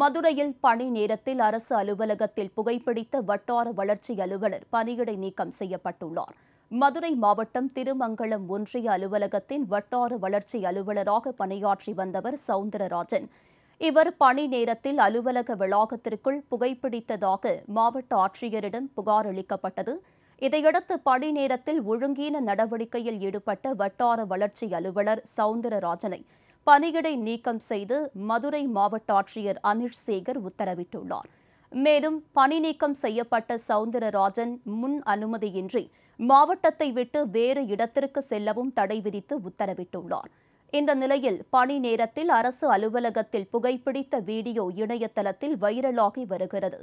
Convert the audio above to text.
மதுரையில் பணி நேரத்தில் அரசு அலுவலகத்தில் புகைப்பிடித்த வட்டார வளர்ச்சி அலுவலர் பணியிடை நீக்கம் செய்யப்பட்டுள்ளார் மதுரை மாவட்டம் திருமங்கலம் ஒன்றிய அலுவலகத்தின் வட்டார வளர்ச்சி அலுவலராக பணியாற்றி வந்தவர் சவுந்தரராஜன் இவர் பணி நேரத்தில் அலுவலக வளாகத்திற்குள் புகைப்பிடித்ததாக மாவட்ட ஆட்சியரிடம் புகார் அளிக்கப்பட்டது இதையடுத்து பணி நேரத்தில் ஒழுங்கீன நடவடிக்கையில் ஈடுபட்ட வட்டார வளர்ச்சி அலுவலர் சவுந்தரராஜனை பணியிடை நீக்கம் செய்து மதுரை மாவட்ட ஆட்சியர் அனிஷ் சேகர் உத்தரவிட்டுள்ளார் மேலும் பணி நீக்கம் செய்யப்பட்ட சவுந்தரராஜன் முன் அனுமதியின்றி மாவட்டத்தை விட்டு வேறு இடத்திற்கு செல்லவும் தடை விதித்து உத்தரவிட்டுள்ளார் இந்த நிலையில் பணி நேரத்தில் அரசு அலுவலகத்தில் புகைப்பிடித்த வீடியோ இணையதளத்தில் வைரலாகி வருகிறது